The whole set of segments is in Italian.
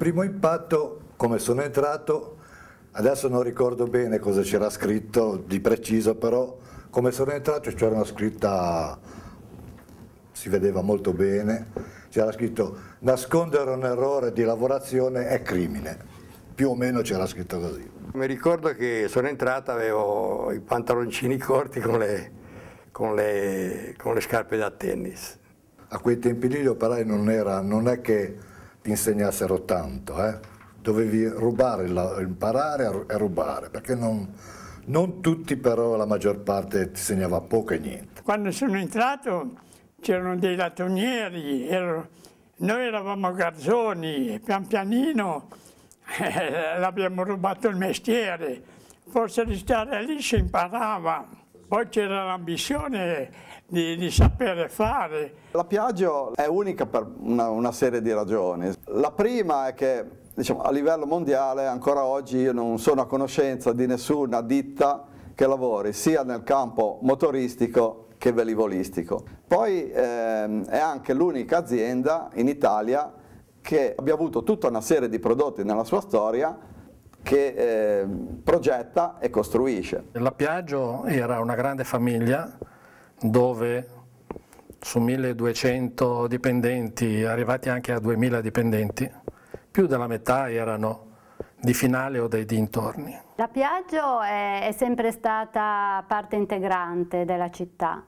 primo impatto, come sono entrato, adesso non ricordo bene cosa c'era scritto di preciso, però come sono entrato c'era una scritta, si vedeva molto bene, c'era scritto nascondere un errore di lavorazione è crimine più o meno c'era scritto così. Mi ricordo che sono entrata, avevo i pantaloncini corti con le, con le, con le scarpe da tennis. A quei tempi lì gli operai non era, non è che ti insegnassero tanto, eh? dovevi rubare, imparare e rubare, perché non, non tutti però la maggior parte ti insegnava poco e niente. Quando sono entrato c'erano dei latonieri, ero, noi eravamo garzoni, pian pianino eh, l'abbiamo rubato il mestiere, forse di stare lì si imparava. Poi c'era l'ambizione di, di, sapere fare. La Piaggio è unica per una, una serie di ragioni. La prima è che diciamo, a livello mondiale ancora oggi io non sono a conoscenza di nessuna ditta che lavori sia nel campo motoristico che velivolistico. Poi ehm, è anche l'unica azienda in Italia che abbia avuto tutta una serie di prodotti nella sua storia che eh, progetta e costruisce. La Piaggio era una grande famiglia dove su 1200 dipendenti, arrivati anche a 2000 dipendenti, più della metà erano di finale o dei dintorni. La Piaggio è, è sempre stata parte integrante della città,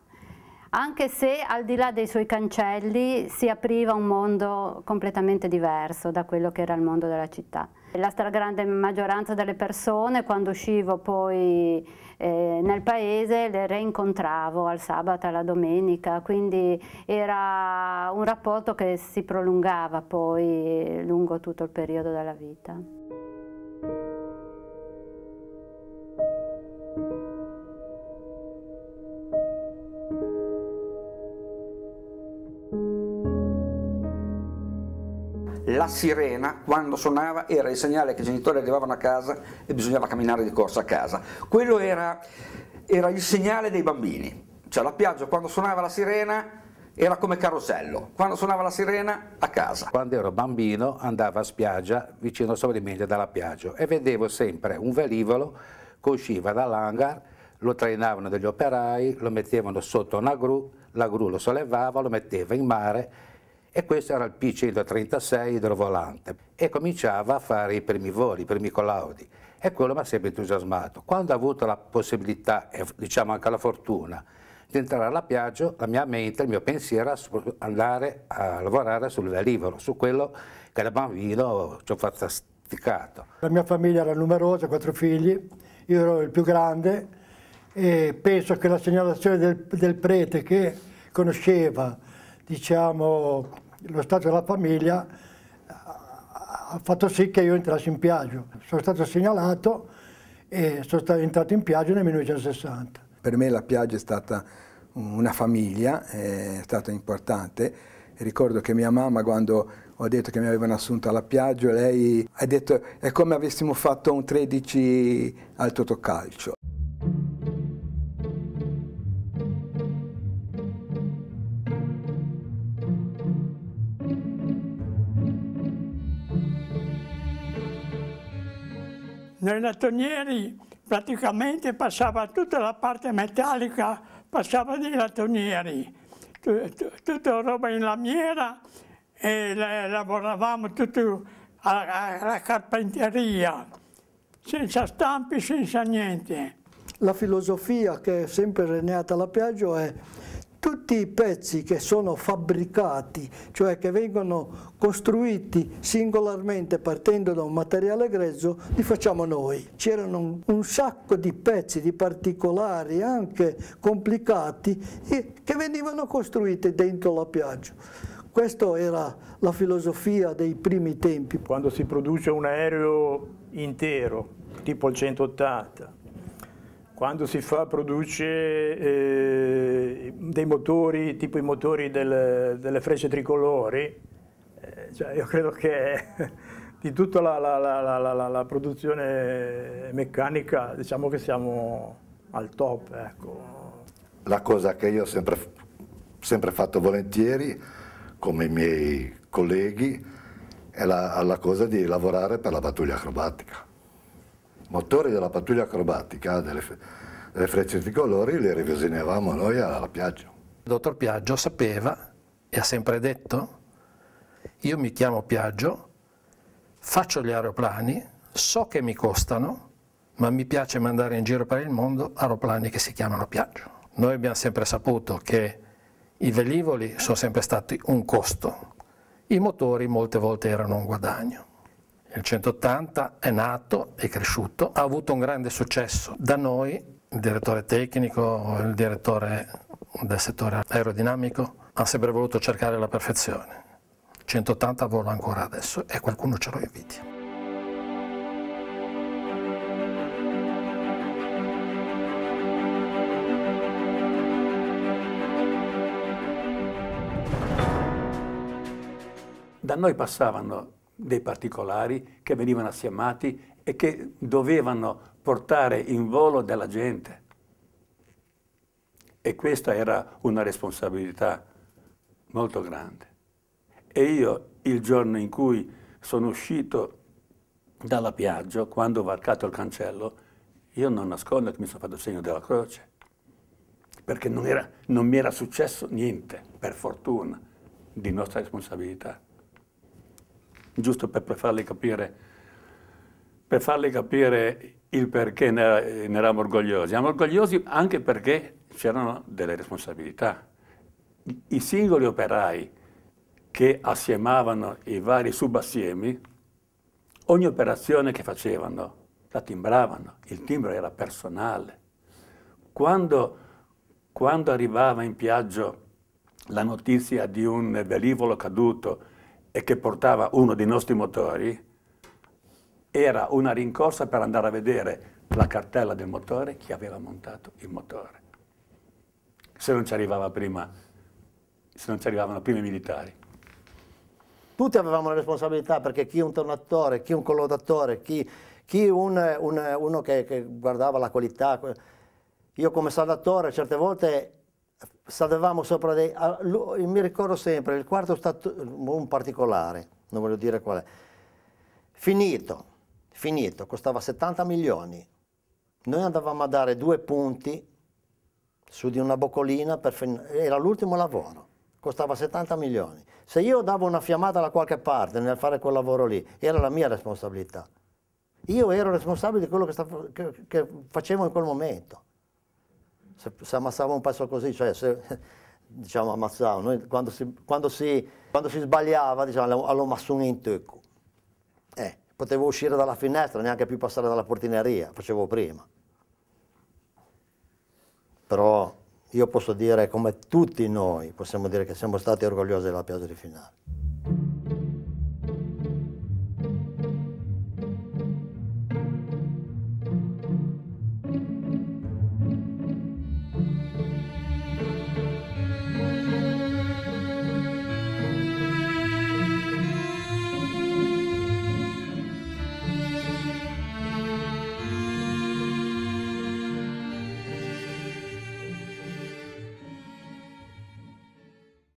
anche se al di là dei suoi cancelli si apriva un mondo completamente diverso da quello che era il mondo della città. La stragrande maggioranza delle persone quando uscivo poi eh, nel paese le reincontravo al sabato, alla domenica, quindi era un rapporto che si prolungava poi eh, lungo tutto il periodo della vita. la sirena quando suonava era il segnale che i genitori arrivavano a casa e bisognava camminare di corsa a casa. Quello era, era il segnale dei bambini, cioè la piaggia quando suonava la sirena era come carosello, quando suonava la sirena a casa. Quando ero bambino andavo a spiaggia vicino a Sovrimiglia dalla piaggia e vedevo sempre un velivolo che usciva dall'hangar, lo trainavano degli operai, lo mettevano sotto una gru, la gru lo sollevava, lo metteva in mare e questo era il P136 idrovolante e cominciava a fare i primi voli, i primi collaudi e quello mi ha sempre entusiasmato. Quando ho avuto la possibilità e diciamo anche la fortuna di entrare alla Piaggio, la mia mente, il mio pensiero era andare a lavorare sul velivolo, su quello che da bambino ci ho fantasticato. La mia famiglia era numerosa, quattro figli, io ero il più grande e penso che la segnalazione del, del prete che conosceva diciamo, lo stato della famiglia ha fatto sì che io entrassi in piaggio. Sono stato segnalato e sono stato entrato in piaggio nel 1960. Per me la piaggio è stata una famiglia, è stata importante. Ricordo che mia mamma quando ho detto che mi avevano assunto alla piaggio, lei ha detto è come avessimo fatto un 13 al totocalcio. Nel lattonieri praticamente passava tutta la parte metallica, passava dei lattonieri, tutta roba in lamiera e lavoravamo tutto alla, alla carpenteria, senza stampi, senza niente. La filosofia che è sempre Renata alla Piaggio è tutti i pezzi che sono fabbricati, cioè che vengono costruiti singolarmente partendo da un materiale grezzo, li facciamo noi. C'erano un, un, sacco di pezzi, di particolari anche complicati, che venivano costruiti dentro la piaggia. Questa era la filosofia dei primi tempi. Quando si produce un aereo intero, tipo il 180, quando si fa, produce eh, dei motori, tipo i motori del, delle frecce tricolori, eh, cioè io credo che di tutta la, la, la, la, produzione meccanica diciamo che siamo al top. Ecco. La cosa che io ho sempre, sempre fatto volentieri, come i miei colleghi, è la cosa di lavorare per la pattuglia acrobatica motori della pattuglia acrobatica, delle, delle frecce tricolori, le rivisionavamo noi alla Piaggio. Il dottor Piaggio sapeva e ha sempre detto, io mi chiamo Piaggio, faccio gli aeroplani, so che mi costano, ma mi piace mandare in giro per il mondo aeroplani che si chiamano Piaggio. Noi abbiamo sempre saputo che i velivoli sono sempre stati un costo, i motori molte volte erano un guadagno il 180 è nato, è cresciuto, ha avuto un grande successo. Da noi il direttore tecnico, il direttore del settore aerodinamico ha sempre voluto cercare la perfezione. 180 vola ancora adesso e qualcuno ce lo invidia. Da noi passavano dei particolari che venivano assiamati e che dovevano portare in volo della gente. E questa era una responsabilità molto grande. E io il giorno in cui sono uscito dalla piaggia, quando ho varcato il cancello, io non nascondo che mi sono fatto il segno della croce, perché non, era, non mi era successo niente, per fortuna, di nostra responsabilità giusto per, per, farle capire, per farle capire il perché ne, ne eravamo orgogliosi. Eravamo orgogliosi anche perché c'erano delle responsabilità. I singoli operai che assiemavano i vari subassiemi, ogni operazione che facevano la timbravano, il timbro era personale. Quando, quando arrivava in piaggio la notizia di un velivolo caduto e che portava uno dei nostri motori, era una rincorsa per andare a vedere la cartella del motore, chi aveva montato il motore. Se non ci, arrivava prima, se non ci arrivavano prima i militari. Tutti avevamo la responsabilità perché chi un tornatore, chi un collodatore chi, chi un, un, uno che, che guardava la qualità. Io come saldatore certe volte saltavamo sopra dei... Ah, mi ricordo sempre, il quarto stato, un particolare, non voglio dire qual è, finito, finito, costava 70 milioni. Noi andavamo a dare due punti su di una boccolina, fin... era l'ultimo lavoro, costava 70 milioni. Se io davo una fiammata da qualche parte nel fare quel lavoro lì, era la mia responsabilità. Io ero responsabile di quello che, stavo, che, che facevo in quel momento se, se ammazzava un pezzo così, cioè se, diciamo ammazzava, Noi, quando, si, quando, si, quando, si, sbagliava diciamo allo massuno in tocco, eh, potevo uscire dalla finestra, neanche più passare dalla portineria, facevo prima. Però io posso dire, come tutti noi, possiamo dire che siamo stati orgogliosi della piazza di finale.